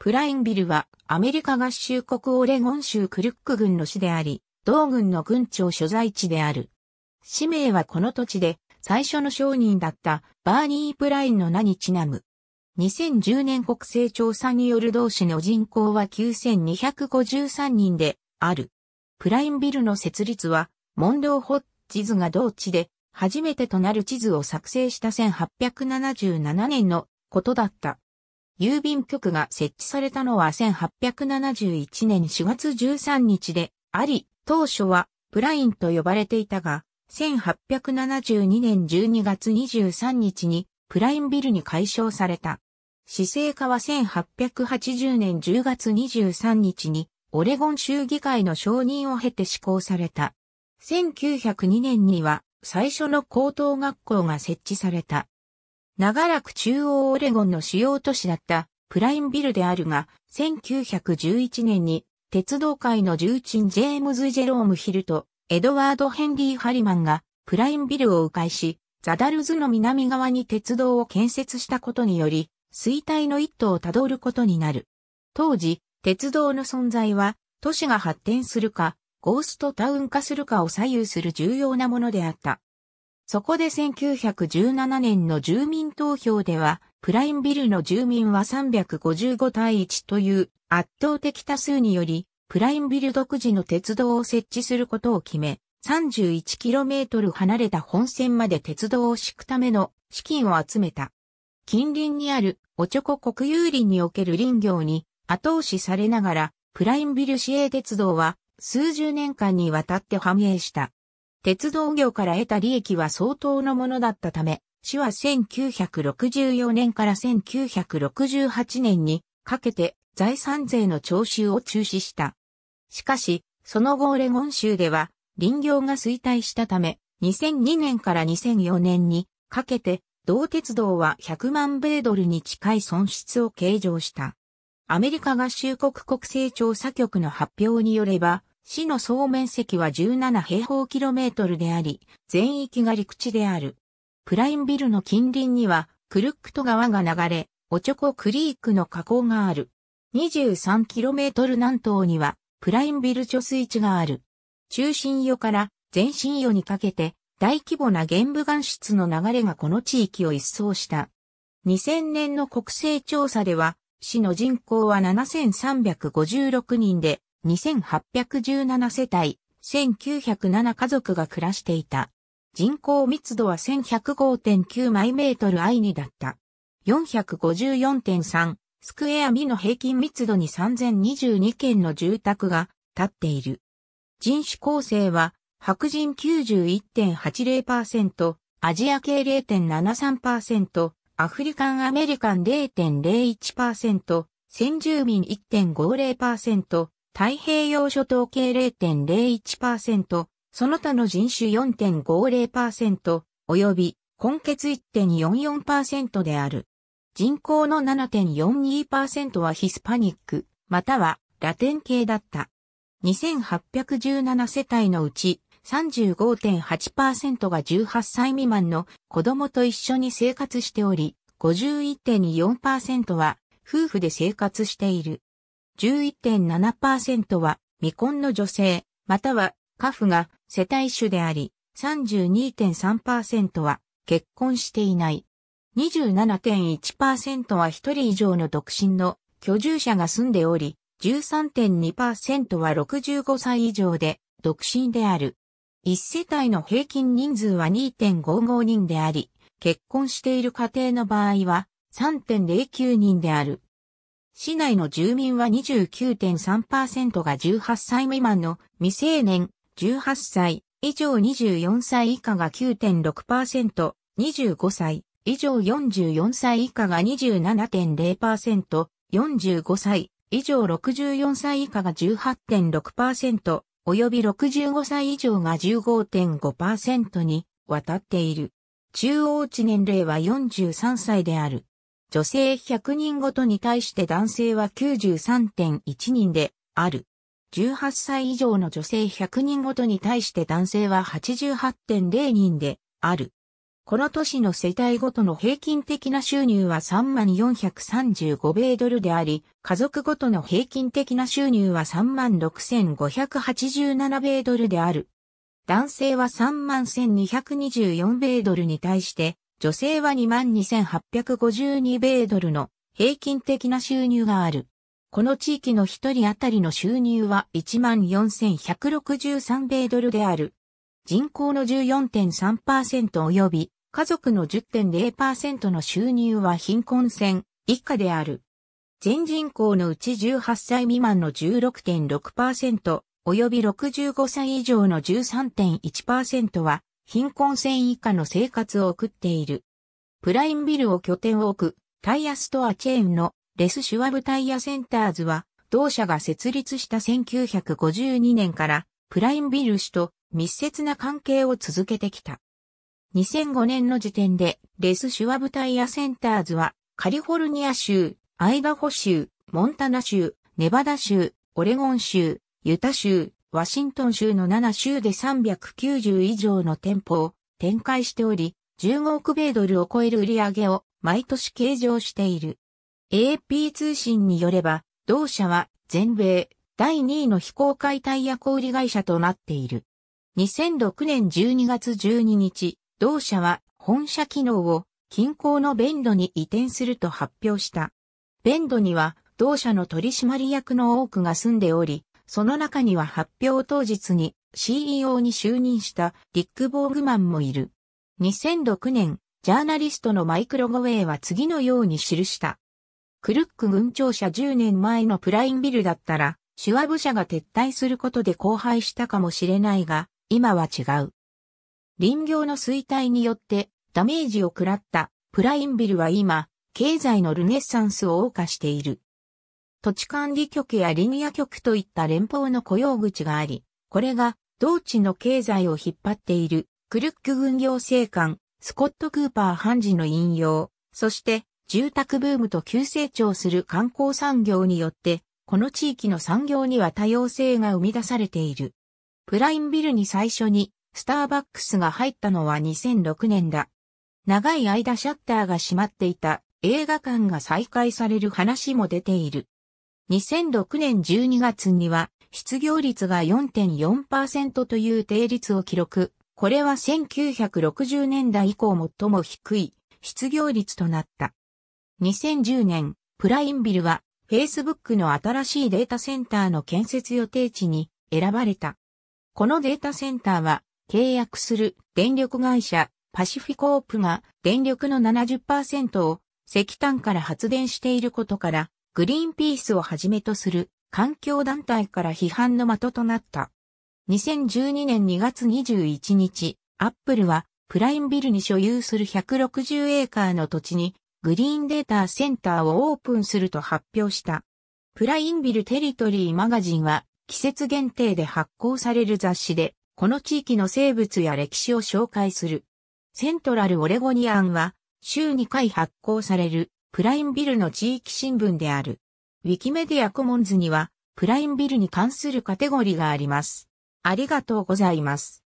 プラインビルはアメリカ合衆国オレゴン州クルック郡の市であり、同郡の郡庁所在地である。氏名はこの土地で最初の商人だったバーニー・プラインの名にちなむ。2010年国勢調査による同市の人口は9253人である。プラインビルの設立は、モンロー・ホッジズが同地で初めてとなる地図を作成した1877年のことだった。郵便局が設置されたのは1871年4月13日であり、当初はプラインと呼ばれていたが、1872年12月23日にプラインビルに改称された。市政化は1880年10月23日にオレゴン州議会の承認を経て施行された。1902年には最初の高等学校が設置された。長らく中央オレゴンの主要都市だったプラインビルであるが、1911年に鉄道界の重鎮ジェームズ・ジェローム・ヒルとエドワード・ヘンリー・ハリマンがプラインビルを迂回し、ザダルズの南側に鉄道を建設したことにより、衰退の一途をたどることになる。当時、鉄道の存在は、都市が発展するか、ゴーストタウン化するかを左右する重要なものであった。そこで1917年の住民投票では、プラインビルの住民は355対1という圧倒的多数により、プラインビル独自の鉄道を設置することを決め、31km 離れた本線まで鉄道を敷くための資金を集めた。近隣にあるオチョコ国有林における林業に後押しされながら、プラインビル市営鉄道は数十年間にわたって繁栄した。鉄道業から得た利益は相当のものだったため、市は1964年から1968年にかけて財産税の徴収を中止した。しかし、その後オレゴン州では林業が衰退したため、2002年から2004年にかけて同鉄道は100万米ドルに近い損失を計上した。アメリカ合衆国国勢調査局の発表によれば、市の総面積は17平方キロメートルであり、全域が陸地である。プラインビルの近隣には、クルックト川が流れ、オチョコクリークの河口がある。23キロメートル南東には、プラインビル貯水池がある。中心与から全身与にかけて、大規模な玄武岩質の流れがこの地域を一掃した。2000年の国勢調査では、市の人口は7356人で、2817世帯、1907家族が暮らしていた。人口密度は1105.9マイメートルイにだった。454.3スクエアミの平均密度に3022件の住宅が建っている。人種構成は白人91.80%、アジア系0.73%、アフリカンアメリカン0.01%、先住民1.50%、太平洋諸島系0.01%、その他の人種4.50%、及び根血1.44%である。人口の7.42%はヒスパニック、またはラテン系だった。2817世帯のうち35.8%が18歳未満の子供と一緒に生活しており、51.4%は夫婦で生活している。11.7%は未婚の女性、または家父が世帯主であり、32.3%は結婚していない。27.1%は一人以上の独身の居住者が住んでおり、13.2%は65歳以上で独身である。一世帯の平均人数は2.55人であり、結婚している家庭の場合は3.09人である。市内の住民は29.3%が18歳未満の未成年、18歳以上24歳以下が9.6%、25歳以上44歳以下が27.0%、45歳以上64歳以下が18.6%、及び65歳以上が15.5%に渡っている。中央値年齢は43歳である。女性100人ごとに対して男性は93.1人である。18歳以上の女性100人ごとに対して男性は88.0人である。この年の世帯ごとの平均的な収入は3 4 3 5米ドルであり、家族ごとの平均的な収入は36,587米ドルである。男性は31,224米ドルに対して、女性は22,852米ドルの平均的な収入がある。この地域の一人当たりの収入は14,163米ドルである。人口の14.3%及び家族の10.0%の収入は貧困線以下である。全人口のうち18歳未満の16.6%及び65歳以上の13.1%は貧困線以下の生活を送っている。プラインビルを拠点を置くタイヤストアチェーンのレス・シュワブタイヤセンターズは、同社が設立した1952年からプラインビル氏と密接な関係を続けてきた。2005年の時点でレス・シュワブタイヤセンターズはカリフォルニア州、アイダホ州、モンタナ州、ネバダ州、オレゴン州、ユタ州、ワシントン州の7州で390以上の店舗を展開しており、15億米ドルを超える売り上げを毎年計上している。AP 通信によれば、同社は全米第2位の非公開タイヤ小売会社となっている。2006年12月12日、同社は本社機能を近郊のベンドに移転すると発表した。ベンドには同社の取締役の多くが住んでおり、その中には発表当日に CEO に就任したリック・ボーグマンもいる。2006年、ジャーナリストのマイク・ロゴウェイは次のように記した。クルック軍庁舎10年前のプラインビルだったら、手話部社が撤退することで荒廃したかもしれないが、今は違う。林業の衰退によってダメージを食らったプラインビルは今、経済のルネッサンスを謳歌している。土地管理局やリニア局といった連邦の雇用口があり、これが同地の経済を引っ張っているクルック軍行政官、スコット・クーパー判事の引用、そして住宅ブームと急成長する観光産業によって、この地域の産業には多様性が生み出されている。プラインビルに最初にスターバックスが入ったのは2006年だ。長い間シャッターが閉まっていた映画館が再開される話も出ている。2006年12月には、失業率が4.4%という低率を記録。これは1960年代以降最も低い失業率となった。2010年、プラインビルは Facebook の新しいデータセンターの建設予定地に選ばれた。このデータセンターは契約する電力会社パシフィコープが電力の70%を石炭から発電していることからグリーンピースをはじめとする環境団体から批判の的となった。2012年2月21日、アップルはプラインビルに所有する160エーカーの土地にグリーンデータセンターをオープンすると発表した。プラインビルテリトリーマガジンは季節限定で発行される雑誌で、この地域の生物や歴史を紹介する。セントラルオレゴニアンは週2回発行されるプラインビルの地域新聞である。ウィキメディアコモンズには、プラインビルに関するカテゴリがあります。ありがとうございます。